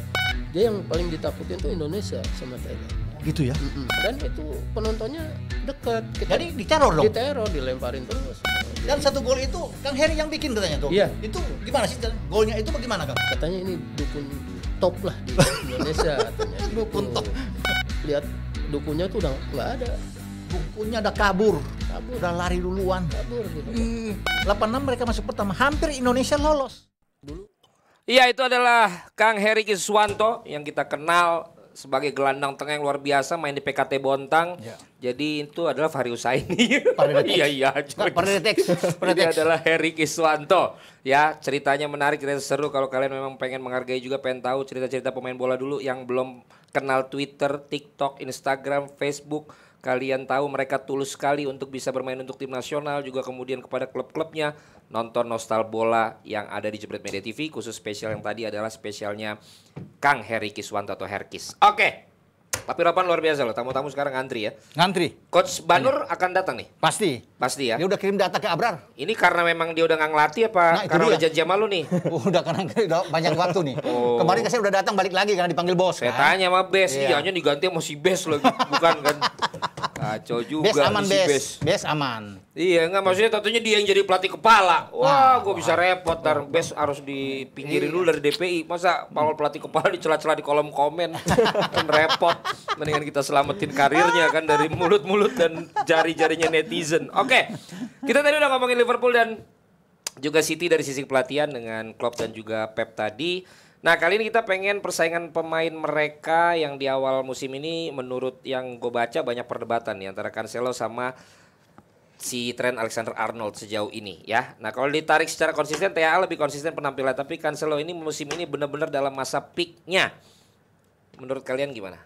dia yang paling ditakutin tuh Indonesia sama Thailand gitu ya mm -mm. dan itu penontonnya dekat jadi diteror dong diteror dilemparin terus dan satu gol itu Kang Heri yang bikin katanya tuh iya itu gimana sih golnya itu bagaimana Kang katanya ini dukun top lah di Indonesia katanya gitu. dukun top lihat dukunnya tuh udah nggak ada dukunnya udah kabur kabur udah lari duluan kabur gitu hmm. 86 mereka masuk pertama hampir Indonesia lolos dulu Iya itu adalah Kang Heri Kiswanto yang kita kenal sebagai gelandang tengah yang luar biasa main di PKT Bontang. Ya. Jadi itu adalah Fahri Usaini. Iya iya. Ini adalah Heri Kiswanto. Ya ceritanya menarik dan seru kalau kalian memang pengen menghargai juga pengen tahu cerita-cerita pemain bola dulu yang belum kenal Twitter, TikTok, Instagram, Facebook Kalian tahu mereka tulus sekali untuk bisa bermain untuk tim nasional juga kemudian kepada klub-klubnya. Nonton Nostal Bola yang ada di Jepret Media TV khusus spesial yang tadi adalah spesialnya Kang Heri Kiswanto atau Herkis. Oke. Okay. Tapi Ropan luar biasa loh, tamu-tamu sekarang ngantri ya. Ngantri. Coach Banur iya. akan datang nih. Pasti. Pasti ya. Dia udah kirim data ke Abrar. Ini karena memang dia udah nggak ngelatih apa nah, karena dia. udah janji sama lu nih? Oh, udah karena udah banyak waktu nih. Oh. Kemarin saya udah datang balik lagi karena dipanggil bos. Saya kan? tanya sama Bes, iya. iyanya diganti sama si Bes loh, bukan kan? Kacau juga best aman, si Bes. Bes aman. Iya, enggak maksudnya tentunya dia yang jadi pelatih kepala. Wah, nah, gue bisa repot. Ntar Bes harus dipinggirin iya. dulu dari DPI. Masa kalau pelatih kepala dicela-cela di kolom komen, kan repot. Mendingan kita selamatin karirnya kan dari mulut-mulut dan jari-jarinya netizen. Oke, okay. kita tadi udah ngomongin Liverpool dan juga City dari sisi pelatihan dengan Klopp dan juga Pep tadi. Nah kali ini kita pengen persaingan pemain mereka yang di awal musim ini menurut yang gue baca banyak perdebatan nih antara Cancelo sama si Trent Alexander Arnold sejauh ini ya. Nah kalau ditarik secara konsisten TAA lebih konsisten penampilan tapi Cancelo ini musim ini benar-benar dalam masa peaknya. Menurut kalian gimana?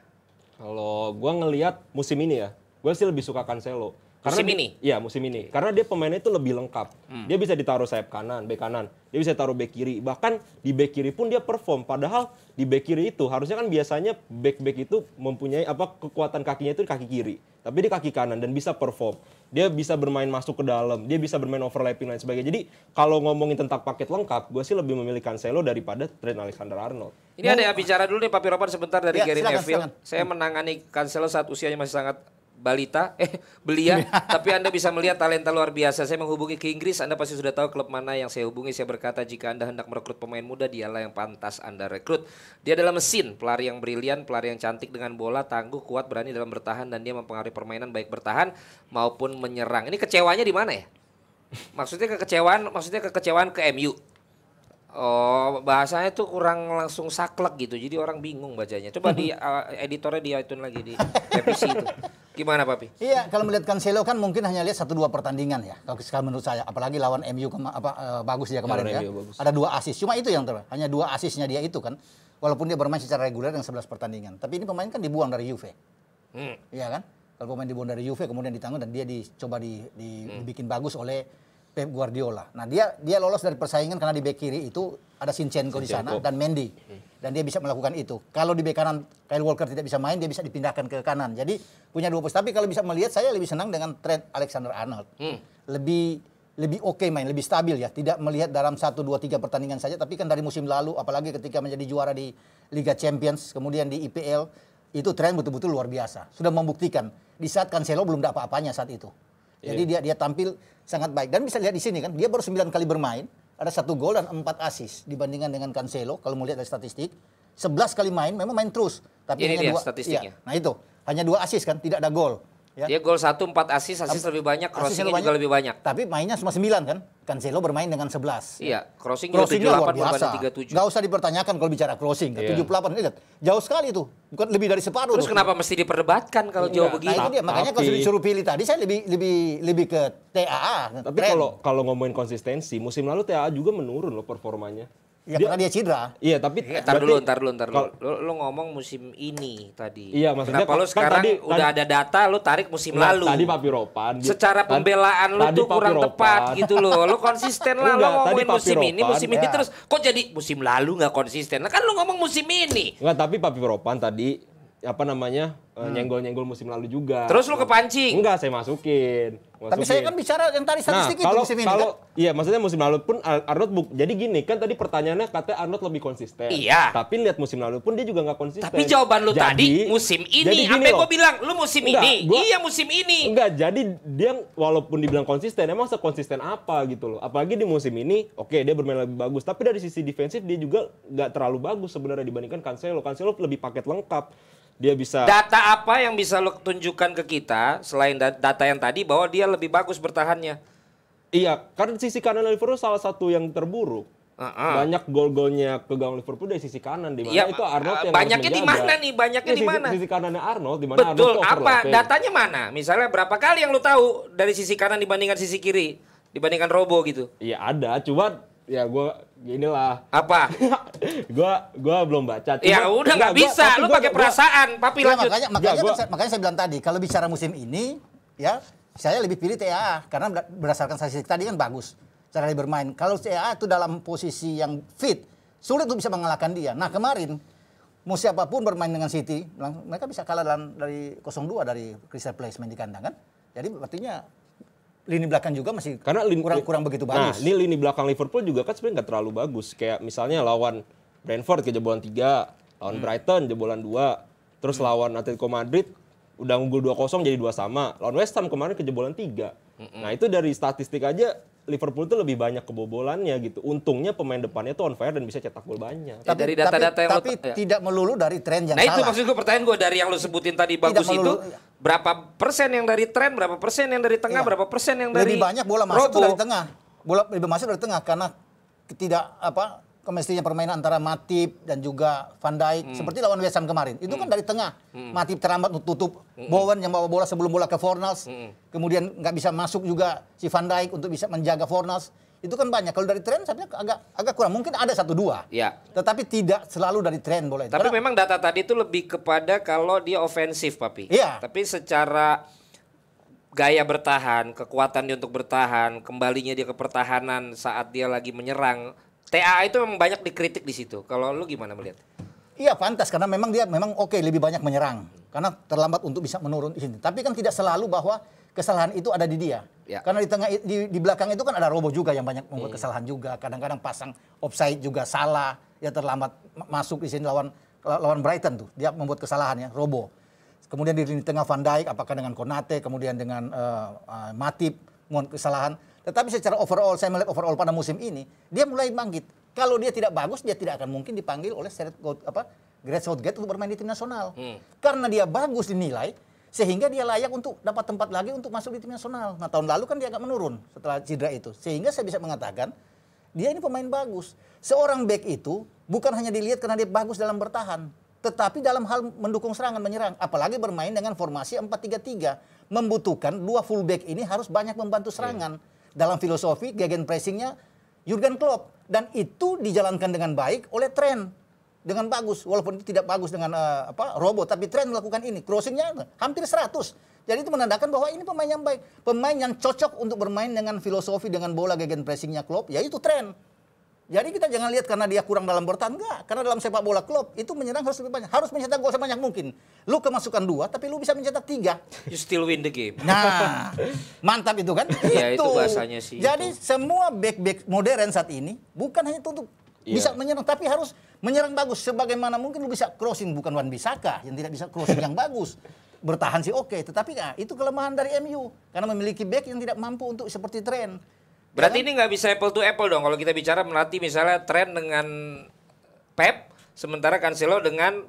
Kalau gue ngelihat musim ini ya, gue sih lebih suka Cancelo. Karena musim ini? Iya, musim ini. Karena dia pemainnya itu lebih lengkap. Hmm. Dia bisa ditaruh sayap kanan, back kanan. Dia bisa taruh back kiri. Bahkan di back kiri pun dia perform. Padahal di back kiri itu harusnya kan biasanya back back itu mempunyai apa kekuatan kakinya itu di kaki kiri. Tapi di kaki kanan dan bisa perform dia bisa bermain masuk ke dalam, dia bisa bermain overlapping lain sebagainya. Jadi kalau ngomongin tentang paket lengkap, gue sih lebih memilih Cancelo daripada Trent Alexander-Arnold. Ini ada ya bicara dulu nih Papi Ropan sebentar dari ya, Gary silakan, Neville. Silakan. Saya menangani Cancelo saat usianya masih sangat balita, eh belia, tapi Anda bisa melihat talenta luar biasa. Saya menghubungi ke Inggris, Anda pasti sudah tahu klub mana yang saya hubungi. Saya berkata jika Anda hendak merekrut pemain muda, dialah yang pantas Anda rekrut. Dia adalah mesin, pelari yang brilian, pelari yang cantik dengan bola, tangguh, kuat, berani dalam bertahan dan dia mempengaruhi permainan baik bertahan maupun menyerang. Ini kecewanya di mana ya? Maksudnya kekecewaan, maksudnya kekecewaan ke MU. Oh, bahasanya tuh kurang langsung saklek gitu. Jadi orang bingung bacanya. Coba di uh, editornya di iTunes lagi di televisi itu. Gimana, Papi? Iya, kalau melihat Cancelo kan mungkin hanya lihat satu dua pertandingan ya. Kalau sekarang menurut saya, apalagi lawan MU kema- apa uh, bagus dia kemarin ya. Ada dua asis. Cuma itu yang terbaik. hanya dua asisnya dia itu kan. Walaupun dia bermain secara reguler dengan 11 pertandingan, tapi ini pemain kan dibuang dari Juve. Hmm. Iya kan? Kalau pemain dibuang dari Juve kemudian ditanggung dan dia dicoba di, di, hmm. dibikin bagus oleh Pep Guardiola. Nah dia dia lolos dari persaingan karena di bek kiri itu ada Sinchenko, di sana dan Mendy hmm. dan dia bisa melakukan itu. Kalau di bek kanan Kyle Walker tidak bisa main, dia bisa dipindahkan ke kanan. Jadi punya dua pos. Tapi kalau bisa melihat saya lebih senang dengan Trent Alexander Arnold. Hmm. Lebih lebih oke okay main, lebih stabil ya. Tidak melihat dalam satu dua tiga pertandingan saja, tapi kan dari musim lalu apalagi ketika menjadi juara di Liga Champions, kemudian di IPL itu Trent betul-betul luar biasa. Sudah membuktikan di saat Cancelo belum dapat apa-apanya saat itu. Jadi yeah. dia dia tampil sangat baik dan bisa lihat di sini kan dia baru 9 kali bermain ada satu gol dan empat asis dibandingkan dengan Cancelo kalau mau lihat dari statistik 11 kali main memang main terus tapi Ini hanya dia, dua statistiknya. Ya, nah itu hanya dua asis kan tidak ada gol Ya. Dia gol 1 4 asis, asis lebih banyak, crossingnya juga lebih banyak. Tapi mainnya cuma 9 kan? Cancelo bermain dengan 11. Iya, crossing juga 78 biasa. 37. Gak usah dipertanyakan kalau bicara crossing. ya. 78 lihat, jauh sekali itu. Bukan lebih dari separuh. Terus tuh. kenapa mesti diperdebatkan kalau iya. jauh begitu? Nah, itu dia. Makanya kalau disuruh pilih tadi saya lebih lebih lebih ke TAA. Tapi kalau kalau ngomongin konsistensi, musim lalu TAA juga menurun loh performanya. Ya, dia, karena dia cedera. Iya, tapi ya, tar dulu, tar dulu, tar dulu. Lo, lo ngomong musim ini tadi. Iya, maksudnya Kenapa kan lo sekarang kan tadi, udah tadi, ada data lo tarik musim nah, lalu. Tadi Papi Ropan. Secara pembelaan lo tuh kurang Ropan. tepat gitu lo. Lo konsisten lah lo ngomongin musim Ropan, ini, musim ya. ini iya. terus kok jadi musim lalu nggak konsisten. Nah, kan lo ngomong musim ini. Enggak, tapi Papi Ropan tadi apa namanya? Hmm. nyenggol-nyenggol musim lalu juga. Terus lo kepancing? Enggak, saya masukin. Masukin. Tapi saya kan bicara yang tadi nah, statistik nah, itu musim ini kalau, kan? Iya, maksudnya musim lalu pun Arnold buk. Jadi gini kan tadi pertanyaannya katanya Arnold lebih konsisten. Iya. Tapi lihat musim lalu pun dia juga nggak konsisten. Tapi jawaban lu jadi, tadi musim ini. Apa gue bilang lu musim enggak, ini? Gua, iya musim ini. Enggak, jadi dia walaupun dibilang konsisten, emang sekonsisten apa gitu loh. Apalagi di musim ini, oke okay, dia bermain lebih bagus. Tapi dari sisi defensif dia juga nggak terlalu bagus sebenarnya dibandingkan Cancelo. Cancelo lebih paket lengkap dia bisa data apa yang bisa lo tunjukkan ke kita selain data yang tadi bahwa dia lebih bagus bertahannya iya karena sisi kanan Liverpool salah satu yang terburuk Uh-huh. Banyak gol-golnya ke gawang Liverpool dari sisi kanan di mana iya, itu Arnold yang Banyaknya di mana nih? Banyaknya iya, di mana? Sisi, sisi kanannya Arnold di mana Betul. Arnold apa datanya mana? Misalnya berapa kali yang lo tahu dari sisi kanan dibandingkan sisi kiri? Dibandingkan Robo gitu. Iya ada, cuma ya gue Gini inilah apa gua gua belum baca Cuma, ya udah nggak bisa gua, lu pakai perasaan gua, papi lanjut makanya makanya, gua, makanya saya bilang tadi kalau bicara musim ini ya saya lebih pilih TAA karena berdasarkan statistik tadi kan bagus cara dia bermain kalau TAA itu dalam posisi yang fit sulit tuh bisa mengalahkan dia nah kemarin mau siapapun bermain dengan City mereka bisa kalah dari 0-2 dari Crystal Palace main di kandang kan jadi artinya lini belakang juga masih karena lini, kurang kurang begitu nah, bagus. Nah, ini lini belakang Liverpool juga kan sebenarnya nggak terlalu bagus. Kayak misalnya lawan Brentford kejebolan tiga, lawan hmm. Brighton jebolan dua, terus hmm. lawan Atletico Madrid udah unggul dua kosong jadi dua sama. Lawan West Ham kemarin kejebolan tiga. Hmm. Nah, itu dari statistik aja Liverpool itu lebih banyak kebobolannya gitu. Untungnya pemain depannya tuh on fire dan bisa cetak gol banyak. Ya, tapi dari data-data yang tapi lo, ya. tidak melulu dari tren yang Nah, salah. itu maksud gue pertanyaan gue dari yang lo sebutin tadi bagus melulu, itu berapa persen yang dari tren, berapa persen yang dari tengah, iya. berapa persen yang dari Lebih banyak bola masuk dari tengah. Bola lebih masuk dari tengah karena tidak apa kemestinya permainan antara Matip dan juga Van Dijk hmm. seperti lawan West Ham kemarin. Itu kan hmm. kan dari tengah. Hmm. Matip terlambat untuk tutup hmm. Bowen yang bawa bola sebelum bola ke Fornals. Hmm. Kemudian nggak bisa masuk juga si Van Dijk untuk bisa menjaga Fornals. Itu kan banyak. Kalau dari tren sebenarnya agak agak kurang. Mungkin ada satu dua. Ya. Tetapi tidak selalu dari tren boleh. Tapi Karena, memang data tadi itu lebih kepada kalau dia ofensif, Papi. Iya. Tapi secara gaya bertahan, kekuatan dia untuk bertahan, kembalinya dia ke pertahanan saat dia lagi menyerang TA itu memang banyak dikritik di situ. Kalau lu gimana melihat? Iya pantas karena memang dia memang oke lebih banyak menyerang karena terlambat untuk bisa menurun ini. Tapi kan tidak selalu bahwa kesalahan itu ada di dia. Ya. Karena di tengah di, di belakang itu kan ada Robo juga yang banyak membuat hmm. kesalahan juga. Kadang-kadang pasang offside juga salah, ya terlambat masuk di sini lawan lawan Brighton tuh. Dia membuat kesalahan ya, Robo. Kemudian di tengah Van Dijk apakah dengan Konate, kemudian dengan uh, uh, Matip membuat kesalahan. Tetapi secara overall, saya melihat overall pada musim ini, dia mulai bangkit. Kalau dia tidak bagus, dia tidak akan mungkin dipanggil oleh Seret apa Great Southgate untuk bermain di tim nasional. Hmm. Karena dia bagus dinilai, sehingga dia layak untuk dapat tempat lagi untuk masuk di tim nasional. Nah tahun lalu kan dia agak menurun setelah cedera itu. Sehingga saya bisa mengatakan, dia ini pemain bagus. Seorang back itu bukan hanya dilihat karena dia bagus dalam bertahan, tetapi dalam hal mendukung serangan menyerang apalagi bermain dengan formasi 4-3-3 membutuhkan dua fullback ini harus banyak membantu serangan Hmm dalam filosofi pressingnya Jurgen Klopp dan itu dijalankan dengan baik oleh tren dengan bagus walaupun tidak bagus dengan uh, apa robot tapi tren melakukan ini crossingnya hampir 100 jadi itu menandakan bahwa ini pemain yang baik pemain yang cocok untuk bermain dengan filosofi dengan bola pressingnya Klopp yaitu tren jadi kita jangan lihat karena dia kurang dalam bertahan enggak, karena dalam sepak bola klub itu menyerang harus lebih banyak, harus mencetak gol sebanyak mungkin. Lu kemasukan dua, tapi lu bisa mencetak tiga. You still win the game. Nah, mantap itu kan? Iya itu. bahasanya sih. Jadi itu. semua back back modern saat ini bukan hanya untuk yeah. bisa menyerang, tapi harus menyerang bagus. Sebagaimana mungkin lu bisa crossing bukan Wan Bisaka yang tidak bisa crossing yang bagus bertahan sih oke, okay. tetapi nah, itu kelemahan dari MU karena memiliki back yang tidak mampu untuk seperti tren. Berarti ini nggak bisa apple to apple dong kalau kita bicara melatih misalnya tren dengan Pep sementara Cancelo dengan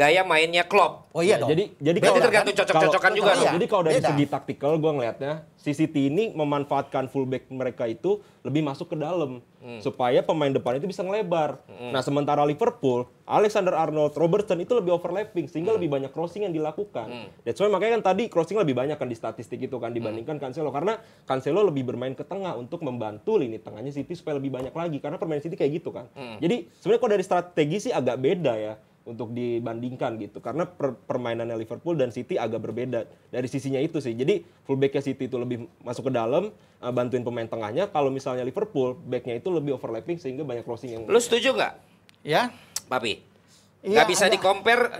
gaya mainnya Klopp. Oh iya ya, dong. Jadi jadi Berarti kalau tergantung cocok-cocokan juga iya. Jadi kalau dari segi taktikal gua ngelihatnya si City ini memanfaatkan fullback mereka itu lebih masuk ke dalam hmm. supaya pemain depan itu bisa ngelebar. Hmm. Nah, sementara Liverpool, Alexander Arnold, Robertson itu lebih overlapping sehingga hmm. lebih banyak crossing yang dilakukan. Hmm. That's why makanya kan tadi crossing lebih banyak kan di statistik itu kan dibandingkan hmm. Cancelo karena Cancelo lebih bermain ke tengah untuk membantu lini tengahnya City supaya lebih banyak lagi karena permainan City kayak gitu kan. Hmm. Jadi sebenarnya kok dari strategi sih agak beda ya untuk dibandingkan gitu karena per, permainannya Liverpool dan City agak berbeda dari sisinya itu sih jadi fullbacknya City itu lebih masuk ke dalam uh, bantuin pemain tengahnya kalau misalnya Liverpool backnya itu lebih overlapping sehingga banyak crossing yang lu setuju nggak ya papi iya, nggak ya, bisa iya.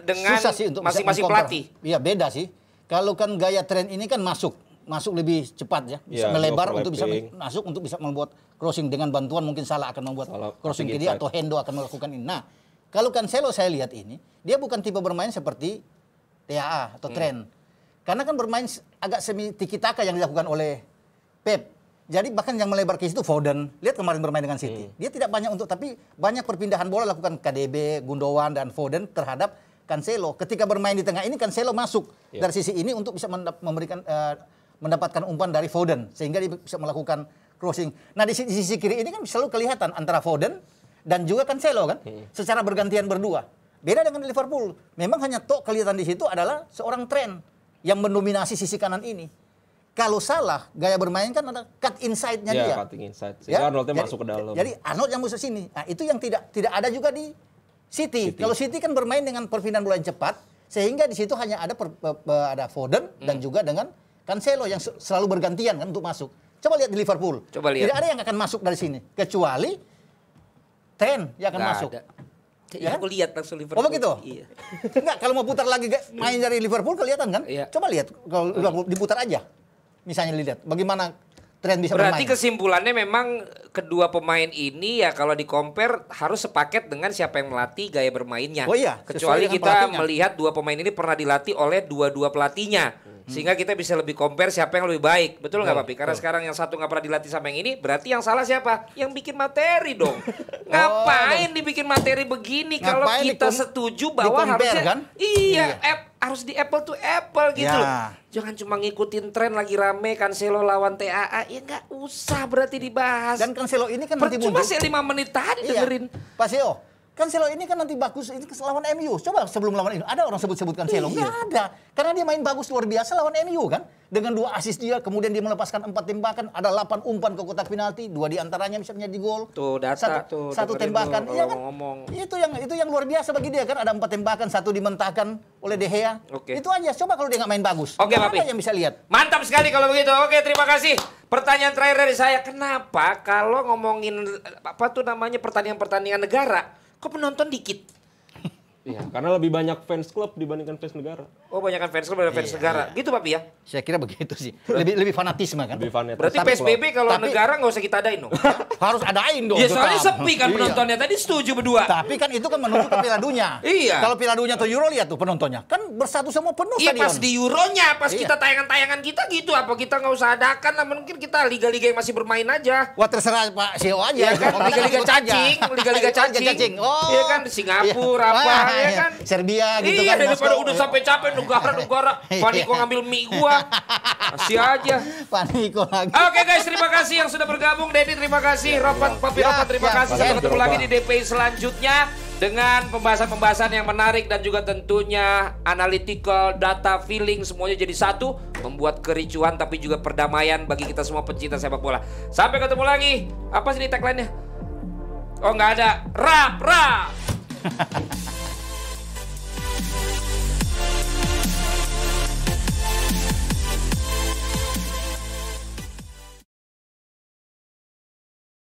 dengan. Susah sih untuk masing-masing pelatih iya beda sih kalau kan gaya tren ini kan masuk masuk lebih cepat ya bisa ya, melebar untuk bisa masuk untuk bisa membuat crossing dengan bantuan mungkin salah akan membuat salah, crossing kiri atau Hendo akan melakukan ini nah kalau Cancelo saya lihat ini, dia bukan tipe bermain seperti TAA atau hmm. tren. Karena kan bermain agak semi tiki taka yang dilakukan oleh Pep. Jadi bahkan yang melebar ke situ Foden. Lihat kemarin bermain dengan City. Hmm. Dia tidak banyak untuk tapi banyak perpindahan bola lakukan KDB, Gundogan dan Foden terhadap Cancelo. Ketika bermain di tengah ini Cancelo masuk yeah. dari sisi ini untuk bisa memberikan uh, mendapatkan umpan dari Foden sehingga dia bisa melakukan crossing. Nah di sisi kiri ini kan selalu kelihatan antara Foden dan juga Cancelo kan hmm. secara bergantian berdua. Beda dengan Liverpool. Memang hanya Tok kelihatan di situ adalah seorang tren yang mendominasi sisi kanan ini. Kalau salah gaya bermain kan ada cut inside-nya ya, dia. cutting inside. Sehingga ya? Arnoldnya jadi, masuk ke dalam. Jadi Arnold yang masuk sini. Nah, itu yang tidak tidak ada juga di City. City. Kalau City kan bermain dengan perpindahan bola yang cepat sehingga di situ hanya ada per, per, per, ada Foden hmm. dan juga dengan Cancelo yang selalu bergantian kan untuk masuk. Coba lihat di Liverpool. Coba lihat. Tidak ada yang akan masuk dari sini kecuali ten yang akan masuk. Ada. Ya, iya, kan? aku lihat langsung Liverpool. Oh begitu? Iya. Enggak, kalau mau putar lagi main dari Liverpool kelihatan kan? Iya. Coba lihat kalau iya. Liverpool diputar aja. Misalnya lihat bagaimana tren bisa Berarti bermain. Berarti kesimpulannya memang kedua pemain ini ya kalau di compare harus sepaket dengan siapa yang melatih gaya bermainnya. Oh iya. Kecuali kita melihat dua pemain ini pernah dilatih oleh dua-dua pelatihnya. Hmm Hmm. sehingga kita bisa lebih compare siapa yang lebih baik betul nggak papi karena oh. sekarang yang satu nggak pernah dilatih sama yang ini berarti yang salah siapa yang bikin materi dong oh. ngapain oh, dibikin materi begini kalau kita setuju bahwa harusnya kan? iya, iya. App, harus di apple to apple gitu ya. jangan cuma ngikutin tren lagi rame Cancelo lawan TAA ya nggak usah berarti dibahas dan Cancelo ini kan Cuma sih lima menit tadi iya. dengerin Pasio kan celo ini kan nanti bagus ini lawan MU. Coba sebelum lawan ini ada orang sebut sebutkan Cancelo? Iya ada. Karena dia main bagus luar biasa lawan MU kan. Dengan dua asis dia kemudian dia melepaskan empat tembakan, ada delapan umpan ke kotak penalti, dua di antaranya bisa menjadi gol. Tuh data satu, tuh satu tembakan. Iya kan? Ngomong. Itu yang itu yang luar biasa bagi dia kan ada empat tembakan, satu dimentahkan oleh De Gea. Okay. Itu aja. Coba kalau dia nggak main bagus. Oke, okay, yang bisa lihat. Mantap sekali kalau begitu. Oke, terima kasih. Pertanyaan terakhir dari saya, kenapa kalau ngomongin apa tuh namanya pertandingan-pertandingan negara kok penonton dikit Iya, karena lebih banyak fans klub dibandingkan fans negara. Oh, banyak kan fans klub daripada fans iya, negara. Iya. Gitu, Papi ya? Saya kira begitu sih. Lebih lebih fanatisme kan. Lebih fanatisme. Berarti tapi, PSBB kalau tapi, negara nggak usah kita adain dong. Harus adain dong. Ya soalnya sepi kan iya. penontonnya. Tadi setuju berdua. Tapi kan itu kan menuju ke Piala iya. Kalau Piala Dunia atau Euro lihat tuh penontonnya. Kan bersatu semua penuh iya, pas di Euronya, pas iya. kita tayangan-tayangan kita gitu apa kita nggak usah adakan lah mungkin kita liga-liga yang masih bermain aja. Wah, terserah Pak CEO aja. Iya, kan. Liga-liga cacing, liga-liga cacing. Oh. Iya kan Singapura iya. apa ya iya, kan? Serbia gitu iya, kan. Iya daripada udah sampai capek negara-negara. Paniko iya. ngambil mie gua. Masih aja. Paniko lagi. Oke okay, guys, terima kasih yang sudah bergabung. Dedi terima kasih. Ya, Ropan, ya. Papi Ropan terima ya, kasih. Sampai ketemu lagi di DPI selanjutnya dengan pembahasan-pembahasan yang menarik dan juga tentunya analytical, data, feeling semuanya jadi satu membuat kericuan tapi juga perdamaian bagi kita semua pencinta sepak bola. Sampai ketemu lagi. Apa sih ini tagline-nya? Oh nggak ada. Rap, rap.